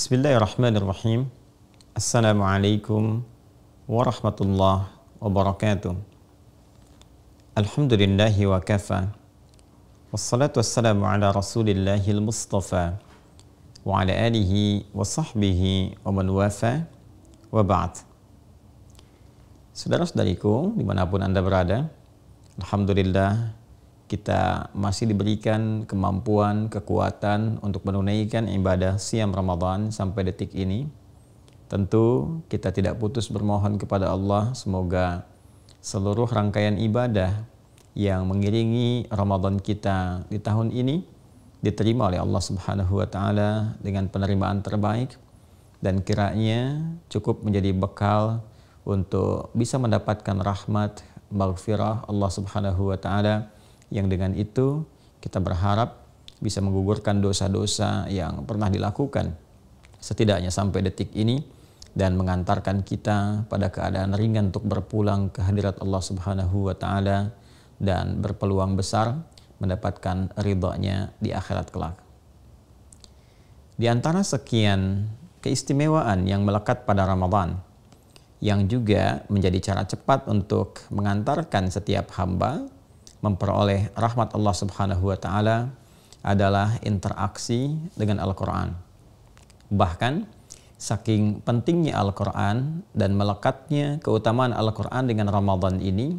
بسم الله الرحمن الرحيم السلام عليكم ورحمة الله وبركاته الحمد لله وكفى والصلاة والسلام على رسول الله المصطفى وعلى آله وصحبه ومن وافى وبعد Saudara-saudariku dimanapun Anda berada Alhamdulillah kita masih diberikan kemampuan, kekuatan untuk menunaikan ibadah siam Ramadan sampai detik ini. Tentu kita tidak putus bermohon kepada Allah semoga seluruh rangkaian ibadah yang mengiringi Ramadan kita di tahun ini diterima oleh Allah Subhanahu wa taala dengan penerimaan terbaik dan kiranya cukup menjadi bekal untuk bisa mendapatkan rahmat maghfirah Allah Subhanahu wa taala yang dengan itu kita berharap bisa menggugurkan dosa-dosa yang pernah dilakukan setidaknya sampai detik ini dan mengantarkan kita pada keadaan ringan untuk berpulang ke hadirat Allah Subhanahu wa taala dan berpeluang besar mendapatkan ridhonya di akhirat kelak. Di antara sekian keistimewaan yang melekat pada Ramadan yang juga menjadi cara cepat untuk mengantarkan setiap hamba memperoleh rahmat Allah Subhanahu wa taala adalah interaksi dengan Al-Qur'an. Bahkan saking pentingnya Al-Qur'an dan melekatnya keutamaan Al-Qur'an dengan Ramadan ini,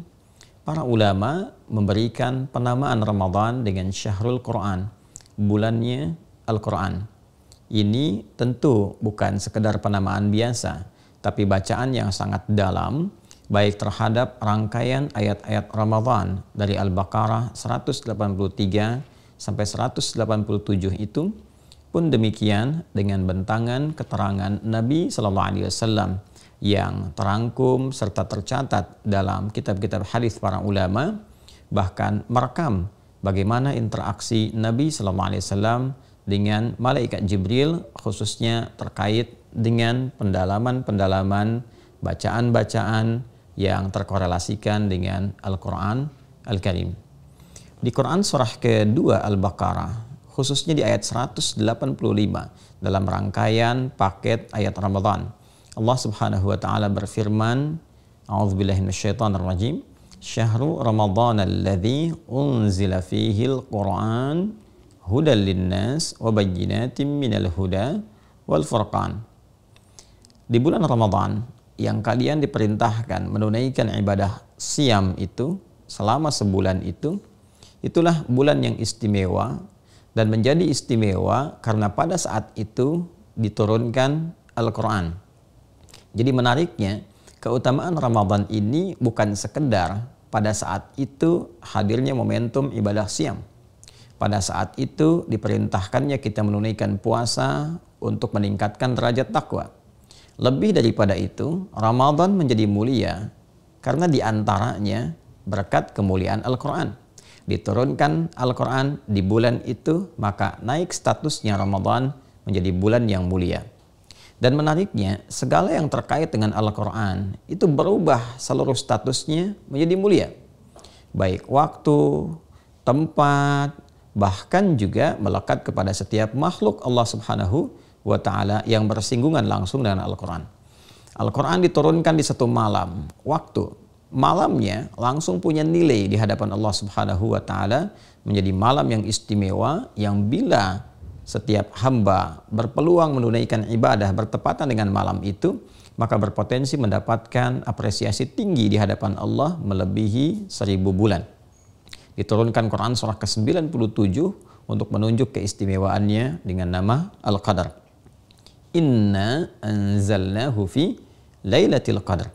para ulama memberikan penamaan Ramadan dengan Syahrul Qur'an, bulannya Al-Qur'an. Ini tentu bukan sekedar penamaan biasa, tapi bacaan yang sangat dalam baik terhadap rangkaian ayat-ayat Ramadhan dari Al-Baqarah 183 sampai 187 itu pun demikian dengan bentangan keterangan Nabi Shallallahu Alaihi Wasallam yang terangkum serta tercatat dalam kitab-kitab hadis para ulama bahkan merekam bagaimana interaksi Nabi Shallallahu Alaihi Wasallam dengan malaikat Jibril khususnya terkait dengan pendalaman-pendalaman bacaan-bacaan yang terkorelasikan dengan Al-Quran Al-Karim. Di Quran surah kedua Al-Baqarah, khususnya di ayat 185 dalam rangkaian paket ayat Ramadan. Allah Subhanahu wa taala berfirman, A'udzubillahi minasyaitonir rajim. Syahru Ramadan alladzi unzila fihi al-Qur'an hudal linnas wa bayyinatin minal huda wal furqan. Di bulan Ramadan yang kalian diperintahkan menunaikan ibadah siam itu selama sebulan itu itulah bulan yang istimewa dan menjadi istimewa karena pada saat itu diturunkan Al-Qur'an. Jadi menariknya keutamaan Ramadan ini bukan sekedar pada saat itu hadirnya momentum ibadah siam. Pada saat itu diperintahkannya kita menunaikan puasa untuk meningkatkan derajat takwa lebih daripada itu, Ramadan menjadi mulia karena diantaranya berkat kemuliaan Al-Quran. Diturunkan Al-Quran di bulan itu, maka naik statusnya Ramadan menjadi bulan yang mulia. Dan menariknya, segala yang terkait dengan Al-Quran itu berubah seluruh statusnya menjadi mulia. Baik waktu, tempat, bahkan juga melekat kepada setiap makhluk Allah Subhanahu wa taala yang bersinggungan langsung dengan Al-Qur'an. Al-Qur'an diturunkan di satu malam, waktu malamnya langsung punya nilai di hadapan Allah Subhanahu wa taala menjadi malam yang istimewa yang bila setiap hamba berpeluang menunaikan ibadah bertepatan dengan malam itu maka berpotensi mendapatkan apresiasi tinggi di hadapan Allah melebihi seribu bulan. Diturunkan Quran surah ke-97 untuk menunjuk keistimewaannya dengan nama Al-Qadar. Inna anzalnahu fi Lailatul Qadar.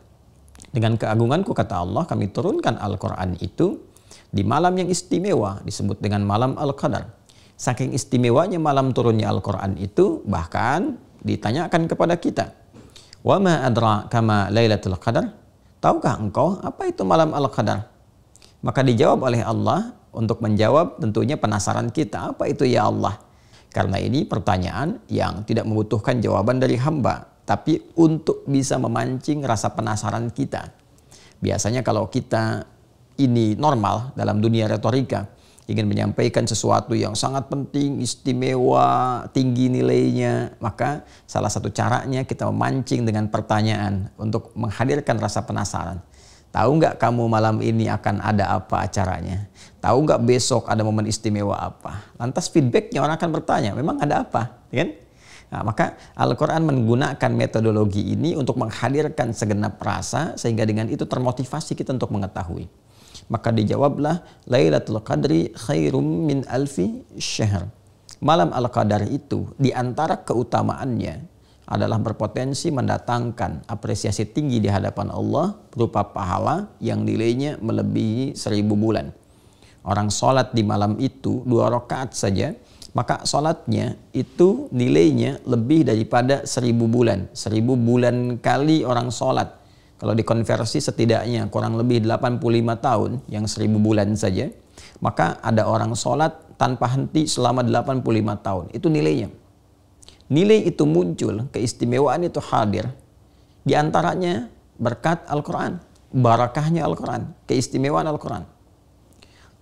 Dengan keagunganku kata Allah kami turunkan Al-Qur'an itu di malam yang istimewa disebut dengan malam Al-Qadar. Saking istimewanya malam turunnya Al-Qur'an itu bahkan ditanyakan kepada kita. Wa ma adra kama Lailatul Qadar? Tahukah engkau apa itu malam Al-Qadar? Maka dijawab oleh Allah untuk menjawab tentunya penasaran kita apa itu ya Allah? Karena ini pertanyaan yang tidak membutuhkan jawaban dari hamba, tapi untuk bisa memancing rasa penasaran kita. Biasanya kalau kita ini normal dalam dunia retorika, ingin menyampaikan sesuatu yang sangat penting, istimewa, tinggi nilainya, maka salah satu caranya kita memancing dengan pertanyaan untuk menghadirkan rasa penasaran. Tahu nggak kamu malam ini akan ada apa acaranya? Tahu nggak besok ada momen istimewa apa? Lantas feedbacknya orang akan bertanya, memang ada apa? Kan? Nah, maka Al-Quran menggunakan metodologi ini untuk menghadirkan segenap rasa sehingga dengan itu termotivasi kita untuk mengetahui. Maka dijawablah Lailatul Qadri khairum min alfi syahr. Malam Al-Qadar itu di antara keutamaannya adalah berpotensi mendatangkan apresiasi tinggi di hadapan Allah berupa pahala yang nilainya melebihi seribu bulan orang sholat di malam itu dua rakaat saja, maka sholatnya itu nilainya lebih daripada seribu bulan. Seribu bulan kali orang sholat. Kalau dikonversi setidaknya kurang lebih 85 tahun yang seribu bulan saja. Maka ada orang sholat tanpa henti selama 85 tahun. Itu nilainya. Nilai itu muncul, keistimewaan itu hadir. Di antaranya berkat Al-Quran, barakahnya Al-Quran, keistimewaan Al-Quran.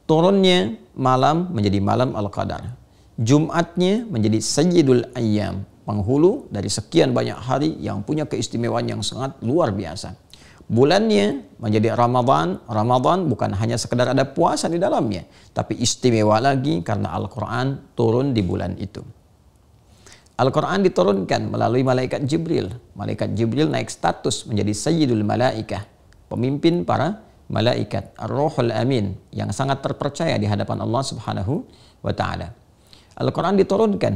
Turunnya malam menjadi malam Al-Qadar. Jumatnya menjadi Sayyidul Ayyam, penghulu dari sekian banyak hari yang punya keistimewaan yang sangat luar biasa. Bulannya menjadi Ramadan. Ramadan bukan hanya sekedar ada puasa di dalamnya, tapi istimewa lagi karena Al-Quran turun di bulan itu. Al-Quran diturunkan melalui malaikat Jibril. Malaikat Jibril naik status menjadi Sayyidul Malaikah, pemimpin para malaikat Ar-Ruhul Amin yang sangat terpercaya di hadapan Allah Subhanahu wa taala. Al-Qur'an diturunkan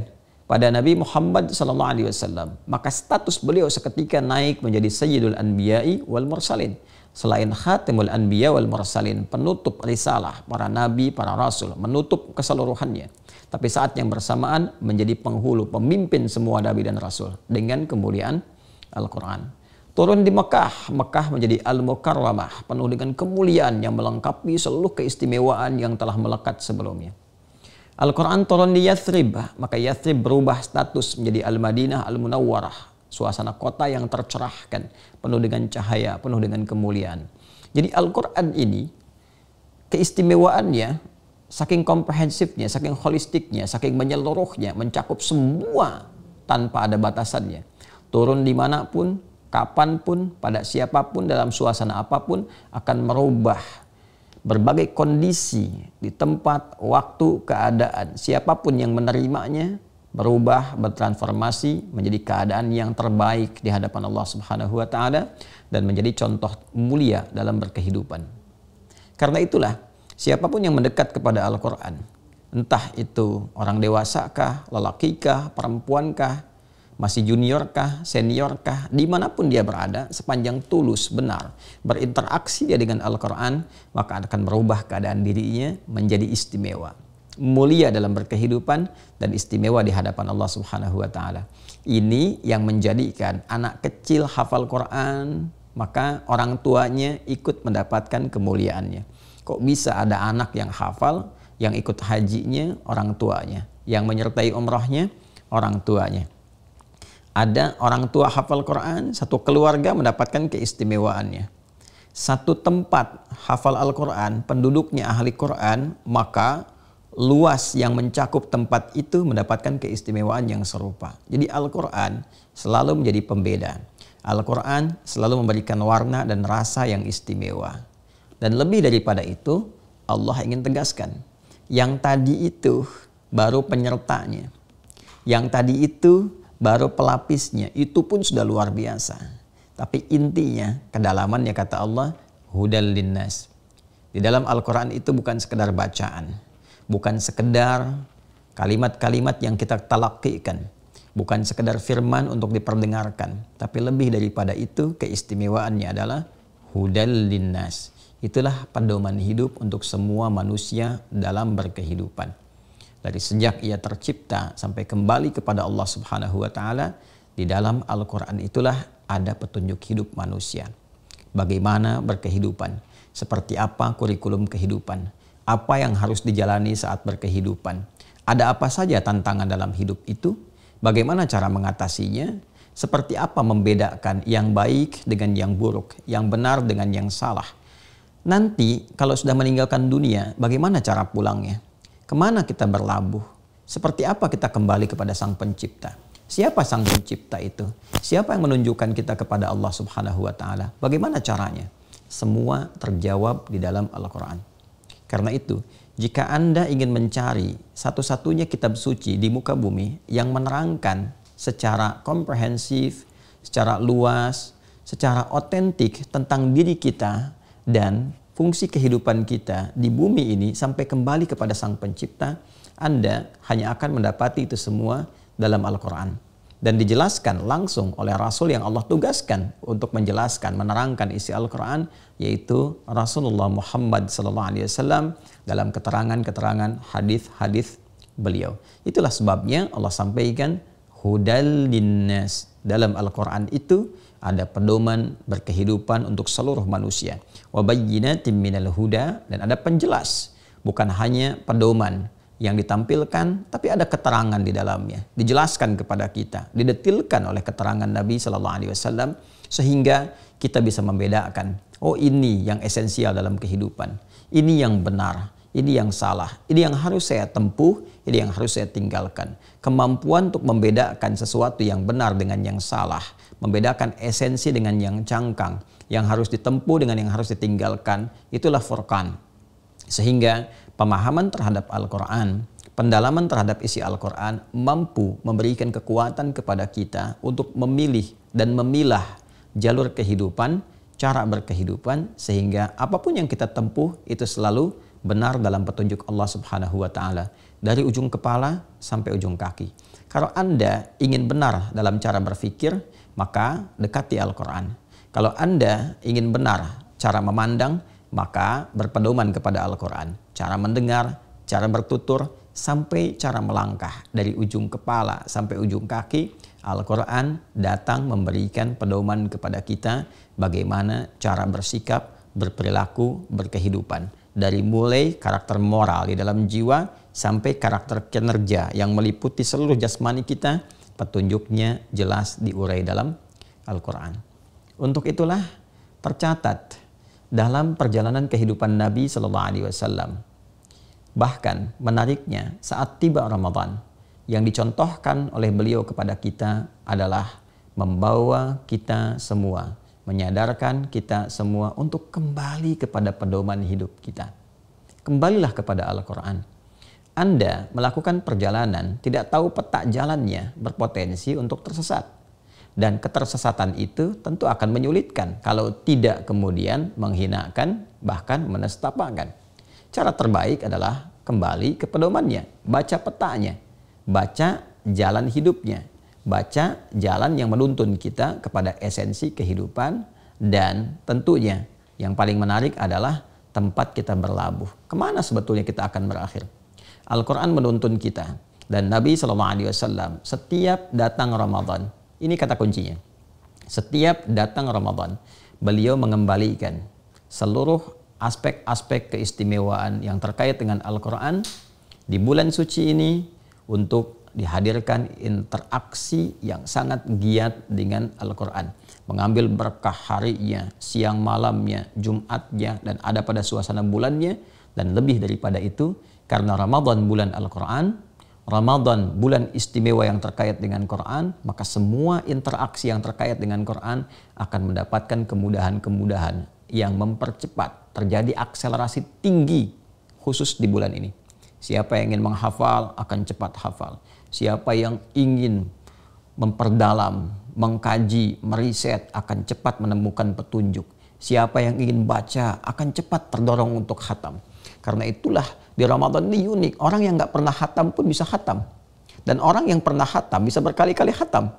pada Nabi Muhammad sallallahu alaihi wasallam, maka status beliau seketika naik menjadi Sayyidul Anbiya'i wal Mursalin. Selain Khatimul Anbiya wal Mursalin, penutup risalah para nabi, para rasul, menutup keseluruhannya. Tapi saat yang bersamaan menjadi penghulu, pemimpin semua nabi dan rasul dengan kemuliaan Al-Qur'an. Turun di Mekah, Mekah menjadi Al-Mukarramah, penuh dengan kemuliaan yang melengkapi seluruh keistimewaan yang telah melekat sebelumnya. Al-Quran turun di Yathrib, maka Yathrib berubah status menjadi Al-Madinah Al-Munawwarah, suasana kota yang tercerahkan, penuh dengan cahaya, penuh dengan kemuliaan. Jadi Al-Quran ini keistimewaannya saking komprehensifnya, saking holistiknya, saking menyeluruhnya, mencakup semua tanpa ada batasannya. Turun dimanapun, kapanpun, pada siapapun, dalam suasana apapun akan merubah berbagai kondisi di tempat, waktu, keadaan. Siapapun yang menerimanya berubah, bertransformasi menjadi keadaan yang terbaik di hadapan Allah Subhanahu wa taala dan menjadi contoh mulia dalam berkehidupan. Karena itulah siapapun yang mendekat kepada Al-Qur'an, entah itu orang dewasakah, perempuan perempuankah, masih junior senior seniorkah, dimanapun dia berada, sepanjang tulus benar berinteraksi dia dengan Al-Quran, maka akan merubah keadaan dirinya menjadi istimewa. Mulia dalam berkehidupan dan istimewa di hadapan Allah Subhanahu wa Ta'ala. Ini yang menjadikan anak kecil hafal Quran, maka orang tuanya ikut mendapatkan kemuliaannya. Kok bisa ada anak yang hafal, yang ikut hajinya, orang tuanya, yang menyertai umrahnya orang tuanya ada orang tua hafal Quran, satu keluarga mendapatkan keistimewaannya. Satu tempat hafal Al-Quran, penduduknya ahli Quran, maka luas yang mencakup tempat itu mendapatkan keistimewaan yang serupa. Jadi Al-Quran selalu menjadi pembeda. Al-Quran selalu memberikan warna dan rasa yang istimewa. Dan lebih daripada itu, Allah ingin tegaskan. Yang tadi itu baru penyertanya. Yang tadi itu baru pelapisnya itu pun sudah luar biasa. Tapi intinya kedalamannya kata Allah hudal linnas. Di dalam Al-Qur'an itu bukan sekedar bacaan, bukan sekedar kalimat-kalimat yang kita talakikan, bukan sekedar firman untuk diperdengarkan, tapi lebih daripada itu keistimewaannya adalah hudal linnas. Itulah pedoman hidup untuk semua manusia dalam berkehidupan dari sejak ia tercipta sampai kembali kepada Allah Subhanahu wa taala di dalam Al-Qur'an itulah ada petunjuk hidup manusia. Bagaimana berkehidupan, seperti apa kurikulum kehidupan, apa yang harus dijalani saat berkehidupan. Ada apa saja tantangan dalam hidup itu? Bagaimana cara mengatasinya? Seperti apa membedakan yang baik dengan yang buruk, yang benar dengan yang salah? Nanti kalau sudah meninggalkan dunia, bagaimana cara pulangnya? Kemana kita berlabuh? Seperti apa kita kembali kepada Sang Pencipta? Siapa Sang Pencipta itu? Siapa yang menunjukkan kita kepada Allah Subhanahu wa taala? Bagaimana caranya? Semua terjawab di dalam Al-Qur'an. Karena itu, jika Anda ingin mencari satu-satunya kitab suci di muka bumi yang menerangkan secara komprehensif, secara luas, secara otentik tentang diri kita dan fungsi kehidupan kita di bumi ini sampai kembali kepada Sang Pencipta, Anda hanya akan mendapati itu semua dalam Al-Quran. Dan dijelaskan langsung oleh Rasul yang Allah tugaskan untuk menjelaskan, menerangkan isi Al-Quran, yaitu Rasulullah Muhammad SAW dalam keterangan-keterangan hadis-hadis beliau. Itulah sebabnya Allah sampaikan hudal linnas. Dalam Al-Quran itu ada pedoman berkehidupan untuk seluruh manusia wabayyinatin minal huda dan ada penjelas bukan hanya pedoman yang ditampilkan tapi ada keterangan di dalamnya dijelaskan kepada kita didetilkan oleh keterangan Nabi Shallallahu Alaihi Wasallam sehingga kita bisa membedakan oh ini yang esensial dalam kehidupan ini yang benar ini yang salah ini yang harus saya tempuh ini yang harus saya tinggalkan kemampuan untuk membedakan sesuatu yang benar dengan yang salah membedakan esensi dengan yang cangkang yang harus ditempuh dengan yang harus ditinggalkan, itulah furqan. Sehingga pemahaman terhadap Al-Quran, pendalaman terhadap isi Al-Quran mampu memberikan kekuatan kepada kita untuk memilih dan memilah jalur kehidupan, cara berkehidupan, sehingga apapun yang kita tempuh itu selalu benar dalam petunjuk Allah Subhanahu wa Ta'ala, dari ujung kepala sampai ujung kaki. Kalau Anda ingin benar dalam cara berpikir, maka dekati Al-Quran kalau Anda ingin benar cara memandang, maka berpedoman kepada Al-Quran. Cara mendengar, cara bertutur, sampai cara melangkah dari ujung kepala sampai ujung kaki, Al-Quran datang memberikan pedoman kepada kita bagaimana cara bersikap, berperilaku, berkehidupan. Dari mulai karakter moral di dalam jiwa sampai karakter kinerja yang meliputi seluruh jasmani kita, petunjuknya jelas diurai dalam Al-Quran. Untuk itulah tercatat dalam perjalanan kehidupan Nabi Shallallahu Alaihi Wasallam. Bahkan menariknya saat tiba Ramadan yang dicontohkan oleh beliau kepada kita adalah membawa kita semua, menyadarkan kita semua untuk kembali kepada pedoman hidup kita. Kembalilah kepada Al-Quran. Anda melakukan perjalanan, tidak tahu peta jalannya, berpotensi untuk tersesat dan ketersesatan itu tentu akan menyulitkan kalau tidak kemudian menghinakan bahkan menestapakan. Cara terbaik adalah kembali ke pedomannya, baca petanya, baca jalan hidupnya, baca jalan yang menuntun kita kepada esensi kehidupan dan tentunya yang paling menarik adalah tempat kita berlabuh. Kemana sebetulnya kita akan berakhir? Al-Quran menuntun kita dan Nabi saw setiap datang Ramadan ini kata kuncinya. Setiap datang Ramadan, beliau mengembalikan seluruh aspek-aspek keistimewaan yang terkait dengan Al-Quran di bulan suci ini untuk dihadirkan interaksi yang sangat giat dengan Al-Quran. Mengambil berkah harinya, siang malamnya, Jumatnya, dan ada pada suasana bulannya. Dan lebih daripada itu, karena Ramadan bulan Al-Quran, Ramadan, bulan istimewa yang terkait dengan Quran, maka semua interaksi yang terkait dengan Quran akan mendapatkan kemudahan-kemudahan yang mempercepat terjadi akselerasi tinggi khusus di bulan ini. Siapa yang ingin menghafal akan cepat hafal. Siapa yang ingin memperdalam, mengkaji, meriset akan cepat menemukan petunjuk. Siapa yang ingin baca akan cepat terdorong untuk khatam. Karena itulah di Ramadan ini unik. Orang yang nggak pernah hatam pun bisa hatam. Dan orang yang pernah hatam bisa berkali-kali hatam.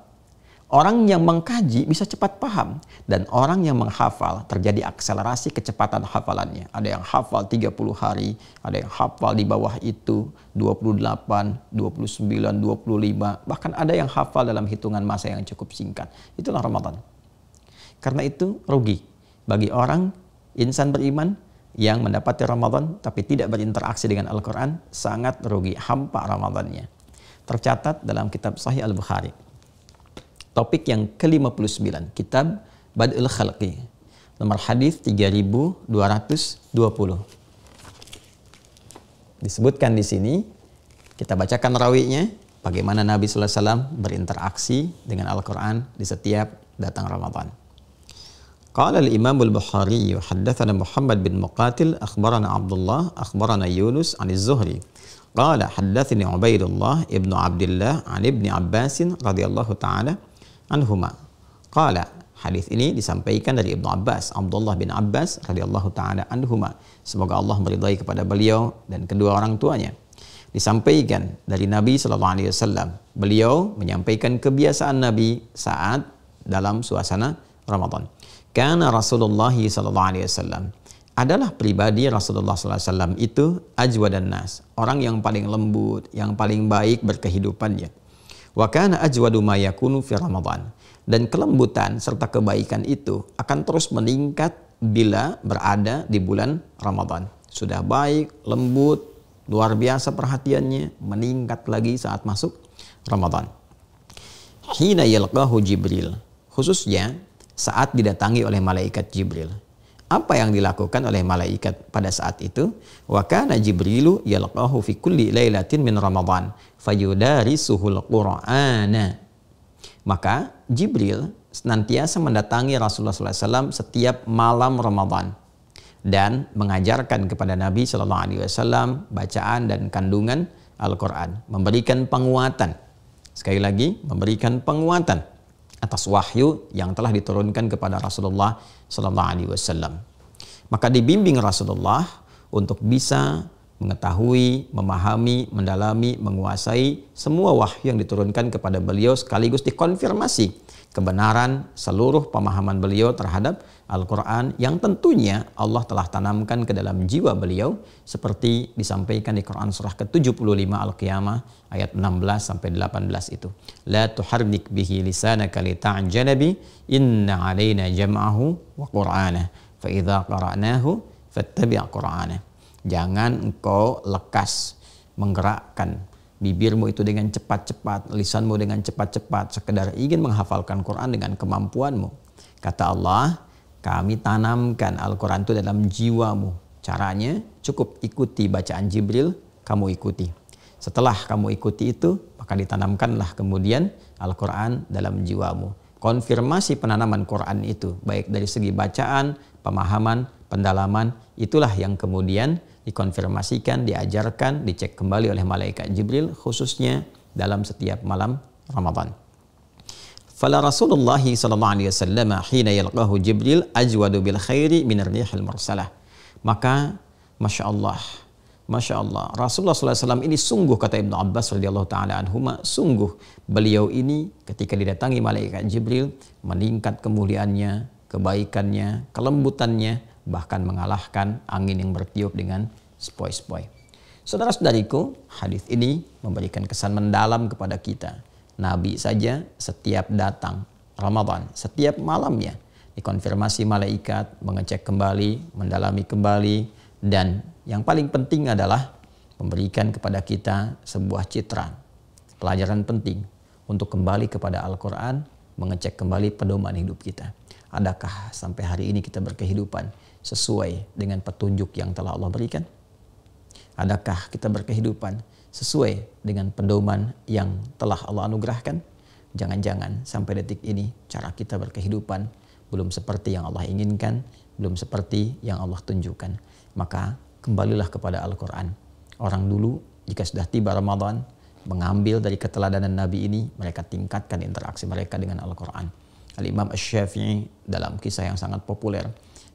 Orang yang mengkaji bisa cepat paham. Dan orang yang menghafal terjadi akselerasi kecepatan hafalannya. Ada yang hafal 30 hari, ada yang hafal di bawah itu 28, 29, 25. Bahkan ada yang hafal dalam hitungan masa yang cukup singkat. Itulah Ramadan. Karena itu rugi bagi orang insan beriman yang mendapati Ramadan tapi tidak berinteraksi dengan Al-Quran sangat rugi, hampa Ramadannya. Tercatat dalam kitab Sahih Al-Bukhari. Topik yang ke-59, kitab Bad'ul Khalqi. Nomor hadis 3220. Disebutkan di sini, kita bacakan rawinya, bagaimana Nabi SAW berinteraksi dengan Al-Quran di setiap datang Ramadan. قال الإمام البخاري حدثنا محمد بن مقاتل أخبرنا عبد الله أخبرنا يونس عن الزهري قال حدثني عبيد الله ابن عبد الله عن ابن عباس رضي الله تعالى عنهما قال حديث ini disampaikan dari Ibnu Abbas, Abdullah bin Abbas radhiyallahu taala anhuma. Semoga Allah meridai kepada beliau dan kedua orang tuanya. Disampaikan dari Nabi sallallahu alaihi wasallam. Beliau menyampaikan kebiasaan Nabi saat dalam suasana Ramadan. Karena Rasulullah Sallallahu Alaihi Wasallam adalah pribadi Rasulullah SAW itu ajwa dan nas. Orang yang paling lembut, yang paling baik berkehidupannya. Wa kana ajwadu ma yakunu fi Ramadan. Dan kelembutan serta kebaikan itu akan terus meningkat bila berada di bulan Ramadan. Sudah baik, lembut, luar biasa perhatiannya, meningkat lagi saat masuk Ramadan. Hina yalqahu Jibril. Khususnya saat didatangi oleh malaikat Jibril. Apa yang dilakukan oleh malaikat pada saat itu? Wa kana Jibrilu yalqahu fi kulli lailatin min Ramadan fayudarisuhul Qur'ana. Maka Jibril senantiasa mendatangi Rasulullah SAW setiap malam Ramadan dan mengajarkan kepada Nabi Shallallahu Alaihi Wasallam bacaan dan kandungan Al-Quran, memberikan penguatan. Sekali lagi, memberikan penguatan atas wahyu yang telah diturunkan kepada Rasulullah Sallallahu Alaihi Wasallam. Maka dibimbing Rasulullah untuk bisa mengetahui, memahami, mendalami, menguasai semua wahyu yang diturunkan kepada beliau sekaligus dikonfirmasi kebenaran seluruh pemahaman beliau terhadap Al-Quran yang tentunya Allah telah tanamkan ke dalam jiwa beliau seperti disampaikan di Quran surah ke-75 Al-Qiyamah ayat 16 sampai 18 itu. La tuharnik bihi lisanaka li bi inna alaina jam'ahu wa qur'ana fa qara'nahu Jangan engkau lekas menggerakkan bibirmu itu dengan cepat-cepat, lisanmu dengan cepat-cepat, sekedar ingin menghafalkan Quran dengan kemampuanmu. Kata Allah, kami tanamkan Al-Quran itu dalam jiwamu. Caranya cukup ikuti bacaan Jibril, kamu ikuti. Setelah kamu ikuti itu, maka ditanamkanlah kemudian Al-Quran dalam jiwamu konfirmasi penanaman Quran itu, baik dari segi bacaan, pemahaman, pendalaman, itulah yang kemudian dikonfirmasikan, diajarkan, dicek kembali oleh malaikat Jibril khususnya dalam setiap malam Ramadan. Fala Rasulullah sallallahu alaihi wasallam hina yalqahu Jibril ajwadu bil khairi min rihil mursalah. Maka masyaallah Allah Masya Allah, Rasulullah SAW ini sungguh kata Ibnu Abbas radhiyallahu taala anhuma, sungguh beliau ini ketika didatangi malaikat Jibril meningkat kemuliaannya, kebaikannya, kelembutannya, bahkan mengalahkan angin yang bertiup dengan sepoi-sepoi. Saudara-saudariku, hadis ini memberikan kesan mendalam kepada kita. Nabi saja setiap datang Ramadan, setiap malamnya dikonfirmasi malaikat, mengecek kembali, mendalami kembali, dan yang paling penting adalah memberikan kepada kita sebuah citra, pelajaran penting untuk kembali kepada Al-Quran, mengecek kembali pedoman hidup kita. Adakah sampai hari ini kita berkehidupan sesuai dengan petunjuk yang telah Allah berikan? Adakah kita berkehidupan sesuai dengan pedoman yang telah Allah anugerahkan? Jangan-jangan sampai detik ini cara kita berkehidupan belum seperti yang Allah inginkan, belum seperti yang Allah tunjukkan maka kembalilah kepada Al-Quran. Orang dulu jika sudah tiba Ramadan, mengambil dari keteladanan Nabi ini, mereka tingkatkan interaksi mereka dengan Al-Quran. Al-Imam Ash-Syafi'i dalam kisah yang sangat populer,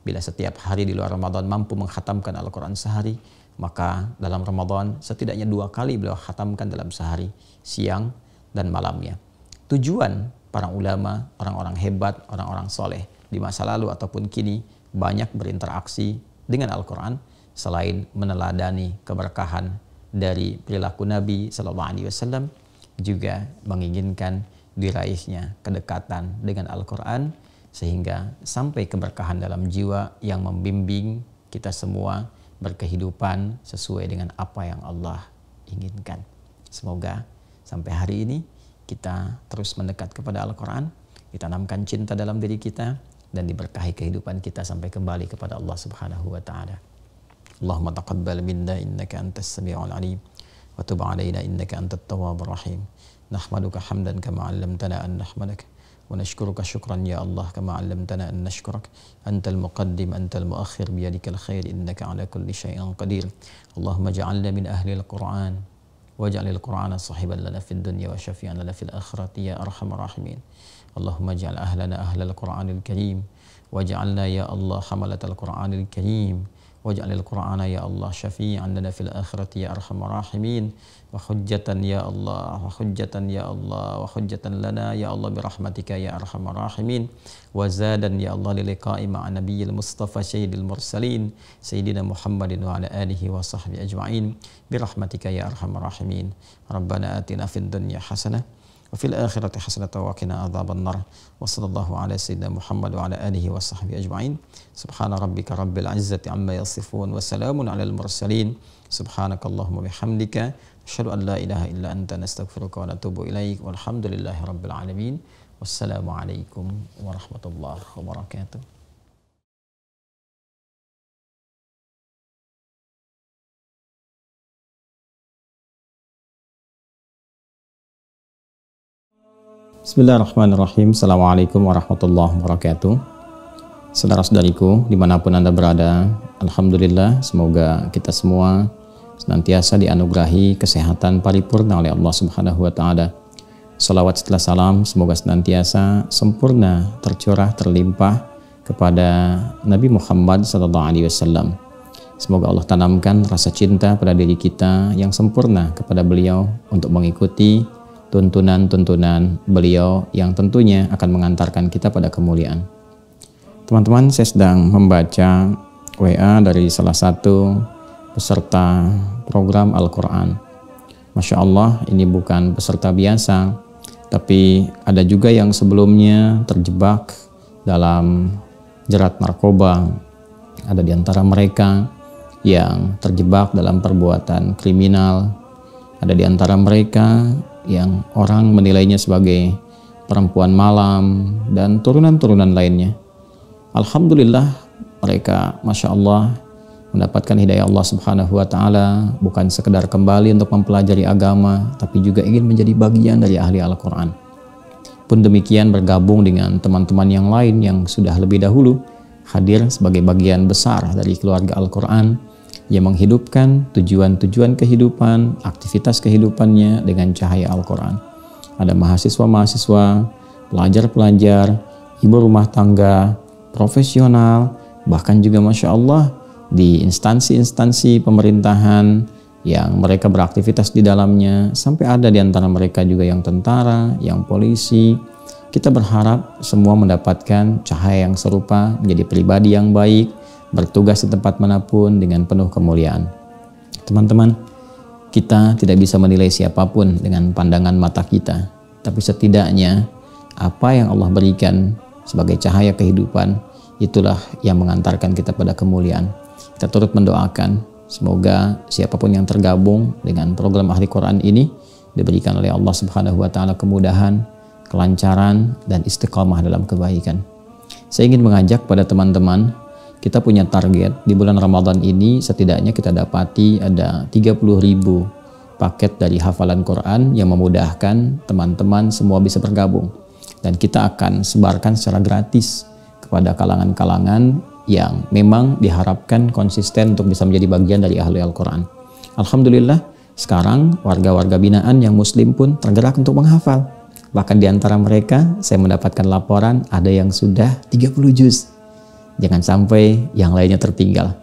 bila setiap hari di luar Ramadan mampu menghatamkan Al-Quran sehari, maka dalam Ramadan setidaknya dua kali beliau khatamkan dalam sehari, siang dan malamnya. Tujuan para ulama, orang-orang hebat, orang-orang soleh di masa lalu ataupun kini banyak berinteraksi dengan Al-Quran selain meneladani keberkahan dari perilaku Nabi Sallallahu Alaihi Wasallam juga menginginkan diraihnya kedekatan dengan Al-Quran sehingga sampai keberkahan dalam jiwa yang membimbing kita semua berkehidupan sesuai dengan apa yang Allah inginkan. Semoga sampai hari ini kita terus mendekat kepada Al-Quran, ditanamkan cinta dalam diri kita, dan diberkahi kehidupan kita sampai kembali kepada Allah Subhanahu wa taala. Allahumma taqabbal minna innaka antas samiul alim wa tub alaina innaka antat tawwabur rahim. Nahmaduka hamdan kama 'allamtana an nahmadak ونشكرك شكرا يا الله كما an أن Antal-muqaddim antal-muakhir biyadikal-khair. الخير إنك kulli كل qadir. Allahumma اللهم min ahli al-Qur'an واجعل القرآن صاحبا لنا في الدنيا وشفيعا لنا في الآخرة يا أرحم الراحمين اللهم اجعل أهلنا أهل القرآن الكريم واجعلنا يا الله حملة القرآن الكريم واجعل القرآن يا الله شفيعا لنا في الآخرة يا أرحم الراحمين وحجة يا الله وحجة يا الله وحجة لنا يا الله برحمتك يا أرحم الراحمين وزادا يا الله للقاء مع نبي المصطفى سيد المرسلين سيدنا محمد وعلى آله وصحبه أجمعين برحمتك يا أرحم الراحمين ربنا آتنا في الدنيا حسنة وفي الآخرة حسنة وقنا عذاب النار وصلى الله على سيدنا محمد وعلى آله وصحبه أجمعين سبحان ربك رب العزة عما يصفون وسلام على المرسلين سبحانك اللهم وبحمدك أشهد أن لا إله إلا أنت نستغفرك ونتوب إليك والحمد لله رب العالمين والسلام عليكم ورحمة الله وبركاته Bismillahirrahmanirrahim. Assalamualaikum warahmatullahi wabarakatuh. Saudara-saudariku, dimanapun Anda berada, Alhamdulillah, semoga kita semua senantiasa dianugerahi kesehatan paripurna oleh Allah Subhanahu wa Ta'ala. Salawat setelah salam, semoga senantiasa sempurna, tercurah, terlimpah kepada Nabi Muhammad SAW. Semoga Allah tanamkan rasa cinta pada diri kita yang sempurna kepada beliau untuk mengikuti tuntunan-tuntunan beliau yang tentunya akan mengantarkan kita pada kemuliaan. Teman-teman, saya sedang membaca WA dari salah satu peserta program Al-Quran. Masya Allah, ini bukan peserta biasa, tapi ada juga yang sebelumnya terjebak dalam jerat narkoba. Ada di antara mereka yang terjebak dalam perbuatan kriminal. Ada di antara mereka yang orang menilainya sebagai perempuan malam dan turunan-turunan lainnya. Alhamdulillah mereka Masya Allah mendapatkan hidayah Allah Subhanahu wa taala bukan sekedar kembali untuk mempelajari agama tapi juga ingin menjadi bagian dari ahli Al-Qur'an. Pun demikian bergabung dengan teman-teman yang lain yang sudah lebih dahulu hadir sebagai bagian besar dari keluarga Al-Qur'an yang menghidupkan tujuan-tujuan kehidupan, aktivitas kehidupannya dengan cahaya Al-Quran. Ada mahasiswa-mahasiswa, pelajar-pelajar, ibu rumah tangga, profesional, bahkan juga Masya Allah di instansi-instansi pemerintahan yang mereka beraktivitas di dalamnya, sampai ada di antara mereka juga yang tentara, yang polisi. Kita berharap semua mendapatkan cahaya yang serupa, menjadi pribadi yang baik, bertugas di tempat manapun dengan penuh kemuliaan. Teman-teman, kita tidak bisa menilai siapapun dengan pandangan mata kita, tapi setidaknya apa yang Allah berikan sebagai cahaya kehidupan itulah yang mengantarkan kita pada kemuliaan. Kita turut mendoakan semoga siapapun yang tergabung dengan program Ahli Quran ini diberikan oleh Allah Subhanahu wa taala kemudahan, kelancaran dan istiqamah dalam kebaikan. Saya ingin mengajak pada teman-teman kita punya target di bulan Ramadan ini setidaknya kita dapati ada 30 ribu paket dari hafalan Quran yang memudahkan teman-teman semua bisa bergabung dan kita akan sebarkan secara gratis kepada kalangan-kalangan yang memang diharapkan konsisten untuk bisa menjadi bagian dari ahli Al-Quran. Alhamdulillah, sekarang warga-warga binaan yang muslim pun tergerak untuk menghafal. Bahkan di antara mereka, saya mendapatkan laporan ada yang sudah 30 juz. Jangan sampai yang lainnya tertinggal.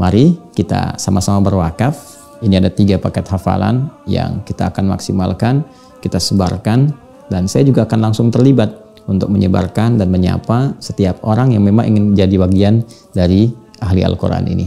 Mari kita sama-sama berwakaf. Ini ada tiga paket hafalan yang kita akan maksimalkan, kita sebarkan, dan saya juga akan langsung terlibat untuk menyebarkan dan menyapa setiap orang yang memang ingin menjadi bagian dari ahli Al-Quran ini.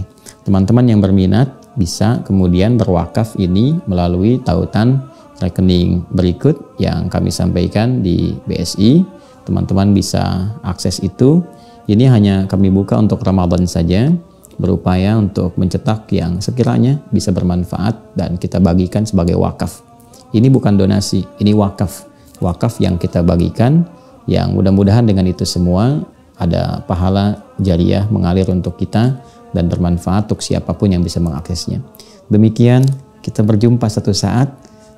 Teman-teman yang berminat bisa kemudian berwakaf ini melalui tautan rekening berikut yang kami sampaikan di BSI. Teman-teman bisa akses itu ini hanya kami buka untuk Ramadan saja, berupaya untuk mencetak yang sekiranya bisa bermanfaat dan kita bagikan sebagai wakaf. Ini bukan donasi, ini wakaf. Wakaf yang kita bagikan, yang mudah-mudahan dengan itu semua ada pahala jariah mengalir untuk kita dan bermanfaat untuk siapapun yang bisa mengaksesnya. Demikian, kita berjumpa satu saat,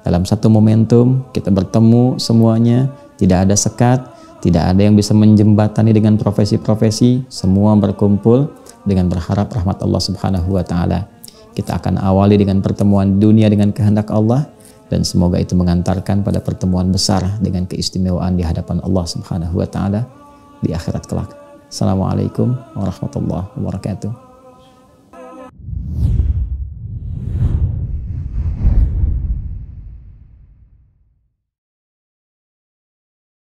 dalam satu momentum, kita bertemu semuanya, tidak ada sekat, tidak ada yang bisa menjembatani dengan profesi-profesi, semua berkumpul dengan berharap rahmat Allah Subhanahu wa taala. Kita akan awali dengan pertemuan dunia dengan kehendak Allah dan semoga itu mengantarkan pada pertemuan besar dengan keistimewaan di hadapan Allah Subhanahu wa taala di akhirat kelak. Assalamualaikum warahmatullahi wabarakatuh.